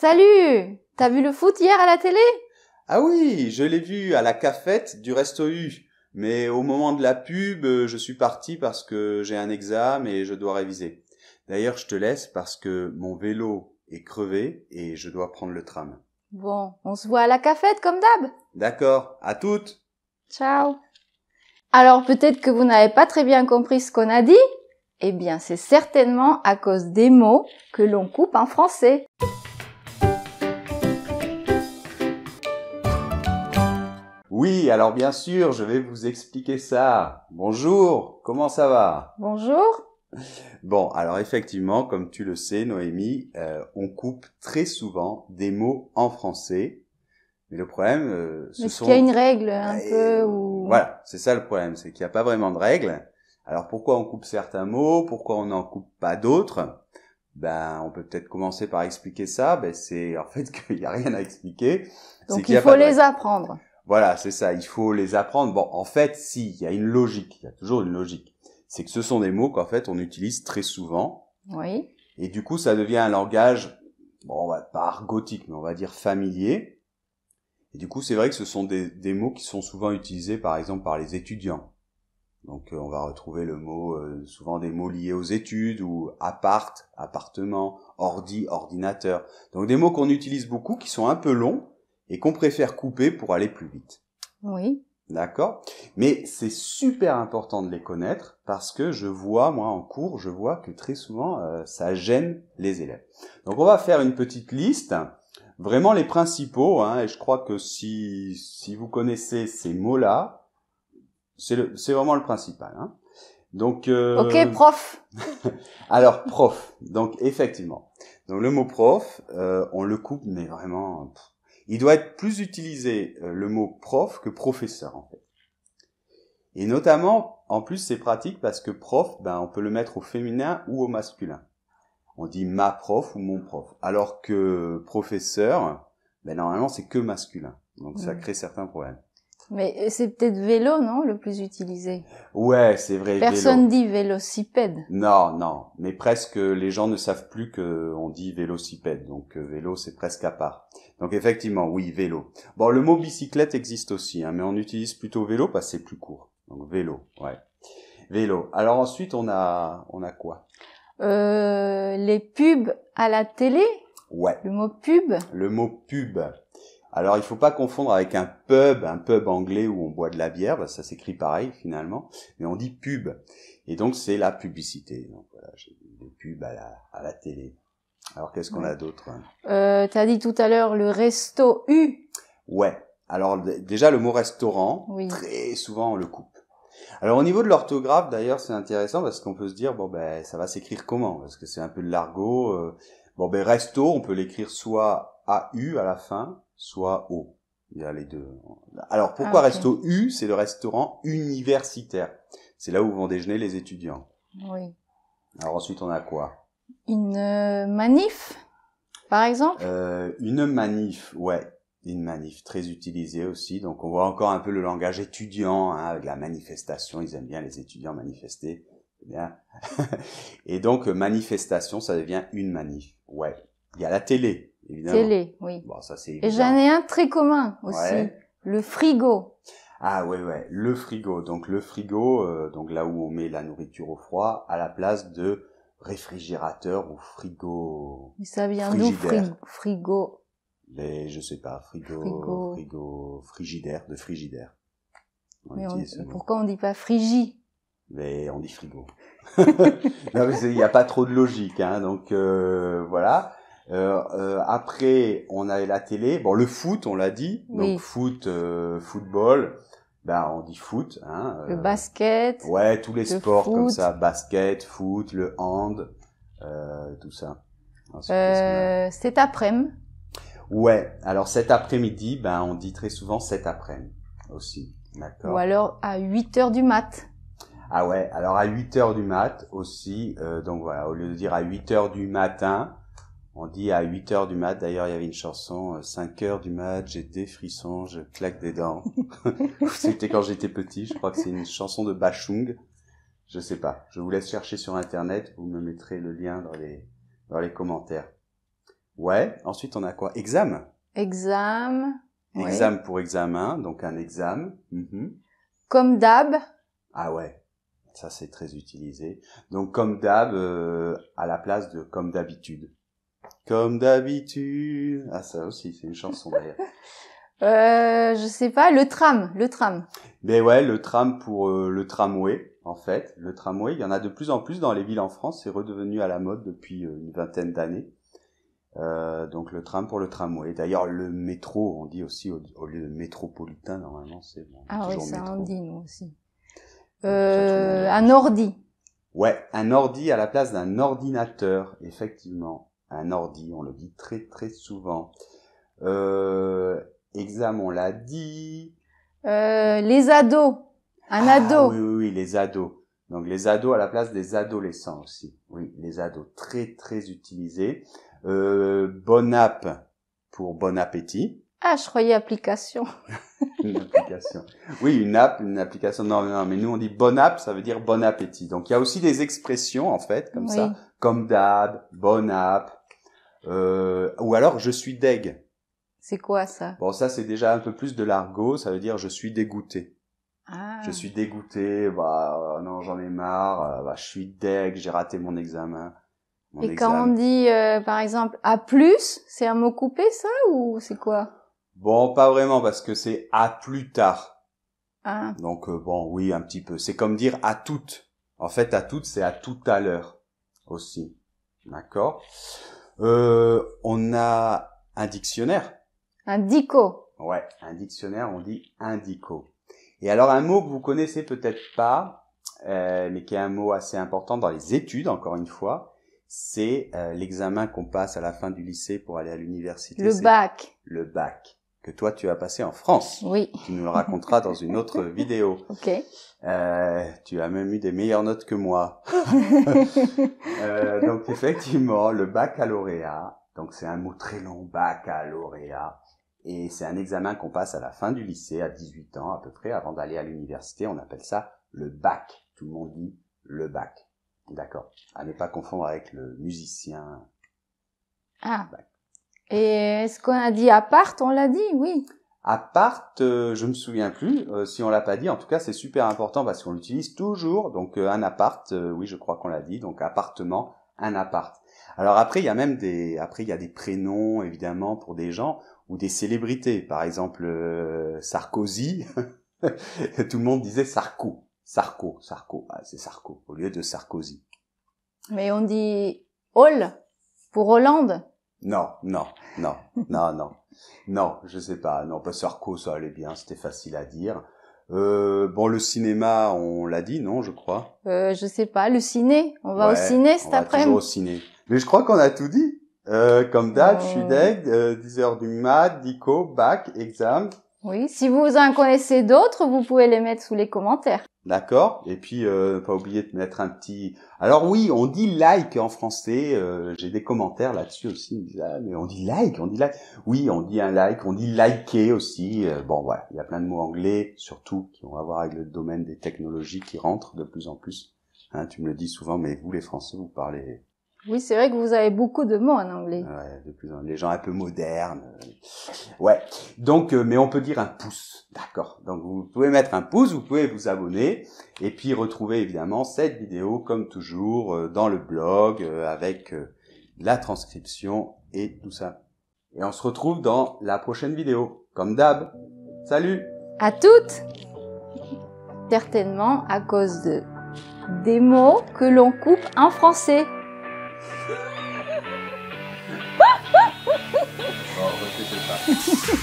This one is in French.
Salut T'as vu le foot hier à la télé Ah oui, je l'ai vu à la cafette du Resto U. Mais au moment de la pub, euh, je suis parti parce que j'ai un examen et je dois réviser. D'ailleurs, je te laisse parce que mon vélo est crevé et je dois prendre le tram. Bon, on se voit à la cafette comme d'hab. D'accord, à toutes. Ciao. Alors peut-être que vous n'avez pas très bien compris ce qu'on a dit. Eh bien, c'est certainement à cause des mots que l'on coupe en français. Oui, alors bien sûr, je vais vous expliquer ça. Bonjour, comment ça va Bonjour. Bon, alors effectivement, comme tu le sais, Noémie, euh, on coupe très souvent des mots en français. Mais le problème, euh, ce Est-ce qu'il y a une règle un peu ou... Voilà, c'est ça le problème, c'est qu'il n'y a pas vraiment de règle. Alors pourquoi on coupe certains mots Pourquoi on n'en coupe pas d'autres ben, on peut peut-être commencer par expliquer ça. Ben, c'est en fait qu'il n'y a rien à expliquer. Donc il faut les apprendre. Voilà, c'est ça, il faut les apprendre. Bon, en fait, si, il y a une logique, il y a toujours une logique. C'est que ce sont des mots qu'en fait on utilise très souvent. Oui. Et du coup, ça devient un langage, bon, pas argotique, mais on va dire familier. Et du coup, c'est vrai que ce sont des, mots qui sont souvent utilisés, par exemple, par les étudiants. Donc, euh, on va retrouver le mot, euh, souvent des mots liés aux études, ou appart, appartement, ordi, ordinateur. Donc, des mots qu'on utilise beaucoup, qui sont un peu longs, et qu'on préfère couper pour aller plus vite. Oui. D'accord Mais c'est super important de les connaître parce que je vois, moi en cours, je vois que très souvent, euh, ça gêne les élèves. Donc on va faire une petite liste, vraiment les principaux, hein, et je crois que si, si vous connaissez ces mots-là, c'est vraiment le principal. Hein. Donc, euh, Ok, prof. Alors, prof. Donc, effectivement. Donc, le mot prof, euh, on le coupe, mais vraiment il doit être plus utilisé euh, le mot prof que professeur en fait. Et notamment, en plus, c'est pratique parce que prof, ben, on peut le mettre au féminin ou au masculin. On dit ma prof ou mon prof. Alors que professeur, ben, normalement, c'est que masculin. Donc, ça crée certains problèmes. Mais euh, c'est peut-être vélo, non, le plus utilisé Ouais, c'est vrai. Personne dit vélocipède. Non, non. Mais presque les gens ne savent plus qu'on dit vélocipède. Donc euh, vélo, c'est presque à part. Donc effectivement, oui, vélo. Bon, le mot bicyclette existe aussi, hein, mais on utilise plutôt vélo parce que c'est plus court. Donc vélo, ouais. Vélo. Alors ensuite, on a, on a quoi euh, Les pubs à la télé Ouais. Le mot pub. Le mot pub. Alors il faut pas confondre avec un pub, un pub anglais où on boit de la bière, ça s'écrit pareil finalement, mais on dit pub. Et donc c'est la publicité. Donc voilà, j'ai des pubs à la, à la télé. Alors qu'est-ce qu'on a d'autre euh, T'as dit tout à l'heure le resto U. Ouais. Alors déjà le mot restaurant, très souvent on le coupe. Alors au niveau de l'orthographe d'ailleurs c'est intéressant parce qu'on peut se dire bon ben ça va s'écrire comment Parce que c'est un peu de l'argot. Euh, bon ben resto on peut l'écrire soit u à la fin soit O. Il y a les deux. Alors pourquoi ah, Resto U C'est le restaurant universitaire. C'est là où vont déjeuner les étudiants. Oui. Alors ensuite, on a quoi Une euh, manif, par exemple euh, Une manif, ouais. Une manif très utilisée aussi. Donc on voit encore un peu le langage étudiant hein, avec la manifestation. Ils aiment bien les étudiants manifester. Bien. Et donc euh, manifestation, ça devient une manif. Ouais. Il y a la télé évidemment. Télé, oui. Bon, ça c'est. Et j'en ai un très commun aussi, le frigo. Ah ouais ouais, le frigo. Donc le frigo, euh, donc là où on met la nourriture au froid, à la place de réfrigérateur ou frigo. Mais ça vient d'où frigo Mais je sais pas, frigo, frigo, frigidaire, de frigidaire. mais pourquoi on dit pas frigie Mais on dit frigo. non mais il n'y a pas trop de logique, hein. Donc euh, voilà. Euh, euh, après, on a la télé. Bon, le foot, on l'a dit. Donc foot, euh, football. Ben, on dit foot. Hein, le euh, basket. Ouais, tous les sports comme ça. Basket, foot, le hand, tout ça. cet après-midi. Ouais. Alors cet après-midi, ben on dit très souvent cet après-midi aussi. D'accord. Ou alors à 8 heures du mat. Ah ouais, alors à 8 heures du mat aussi, donc voilà, au lieu de dire à 8 heures du matin, on dit à 8 heures du mat, d'ailleurs il y avait une chanson, 5 euh, heures du mat, j'ai des frissons, je claque des dents. C'était quand j'étais petit, je crois que c'est une chanson de Bachung. Je sais pas. Je vous laisse chercher sur internet, vous me mettrez le lien dans les, dans les commentaires. Ouais, ensuite on a quoi Examen. Exam. Examen pour examen, donc un exam. Mhm. Comme d'hab. Ah ouais, ça c'est très utilisé. Donc comme d'hab, euh, à la place de comme d'habitude. Comme d'habitude. Ah, ça aussi, c'est une chanson d'ailleurs. euh, je sais pas, le tram, le tram. Ben ouais, le tram pour euh, le tramway, en fait. Le tramway, il y en a de plus en plus dans les villes en France, c'est redevenu à la mode depuis euh, une vingtaine d'années. Euh, donc le tram pour le tramway. D'ailleurs, le métro, on dit aussi au, lieu de métropolitain, normalement, c'est bon, Ah oui, ça on dit, nous ah aussi. un ordi. Ouais, un ordi à la place d'un ordinateur, effectivement un ordi, on le dit très très souvent. Euh, examen, on l'a dit. Euh, les ados, un ah ado. Oui, oui, oui, les ados. Donc les ados à la place des adolescents aussi. Oui, les ados, très très utilisés. Euh, bon app pour bon appétit. Ah, je croyais application. une application. Oui, une app, une application. Non, non, mais nous on dit bon app, ça veut dire bon appétit. Donc il y a aussi des expressions en fait comme ça, comme d'hab, bon app, euh, ou alors je suis deg. C'est quoi ça Bon, ça c'est déjà un peu plus de l'argot, ça veut dire je suis dégoûté. Ah. Je suis dégoûté, bah euh, non j'en ai marre, euh, bah, je suis deg, j'ai raté mon examen. Et quand on dit par exemple à plus, c'est un mot coupé ça ou c'est quoi Bon, pas vraiment parce que c'est à plus tard. Ah. Donc bon, oui, un petit peu. C'est comme dire à toutes. En fait, à toutes, c'est à tout à l'heure aussi. D'accord euh, on a un dictionnaire. Un dico. Ouais, un dictionnaire, on dit indico. Et alors un mot que vous connaissez peut-être pas, euh, mais qui est un mot assez important dans les études, encore une fois, c'est euh, l'examen qu'on passe à la fin du lycée pour aller à l'université. Le bac. Le bac toi tu as passé en France. Oui. Tu nous le raconteras dans une autre vidéo. Ok. Euh, tu as même eu des meilleures notes que moi. Euh, donc effectivement, le baccalauréat, donc c'est un mot très long, baccalauréat, et c'est un examen qu'on passe à la fin du lycée, à 18 ans à peu près, avant d'aller à l'université. On appelle ça le bac. Tout le monde dit le bac. D'accord. À ne pas confondre avec le musicien. Ah. Et est-ce qu'on a dit appart, On l'a dit, oui. Appart, euh, je me souviens plus. Euh, si on l'a pas dit, en tout cas, c'est super important parce qu'on l'utilise toujours. Donc euh, un appart, euh, oui, je crois qu'on l'a dit. Donc appartement, un appart. Alors après, il y a même des, après il y a des prénoms évidemment pour des gens ou des célébrités. Par exemple, Sarkozy. Tout le monde disait Sarko, Sarko, Sarko. Ah, c'est Sarko au lieu de Sarkozy. Mais on dit Hall pour Hollande. Non, non, non, non, non. Non, je sais pas. Non, pas Sarko, ça allait bien, c'était facile à dire. Euh, bon, le cinéma, on l'a dit, non, je crois. Euh, je sais pas, le ciné. On va au ciné cet après-midi. On va au ciné. Mais je crois qu'on a tout dit. Euh, comme d'hab, je suis euh. deg, 10h euh, du mat, dico, bac, exam. Oui, si vous en connaissez d'autres, vous pouvez les mettre sous les commentaires. D'accord Et puis, euh, pas oublier de mettre un petit... Alors oui, on dit like en français, euh, j'ai des commentaires là-dessus aussi, ah, mais on dit like, on dit like. Oui, on dit un like, on dit liker aussi. Euh, bon, voilà, il y a plein de mots anglais, surtout, qui ont à voir avec le domaine des technologies qui rentrent de plus en plus. Hein, tu me le dis souvent, mais vous les Français, vous parlez oui, c'est vrai que vous avez beaucoup de mots en anglais. Ouais, de plus en les gens un peu modernes. Ouais. Donc, euh, mais on peut dire un pouce, d'accord. Donc, vous pouvez mettre un pouce, vous pouvez vous abonner, et puis retrouver évidemment cette vidéo comme toujours euh, dans le blog euh, avec la transcription et tout ça. Et on se retrouve dans la prochaine vidéo, comme d'hab. Salut. À toutes. Certainement à cause de des mots que l'on coupe en français. oh,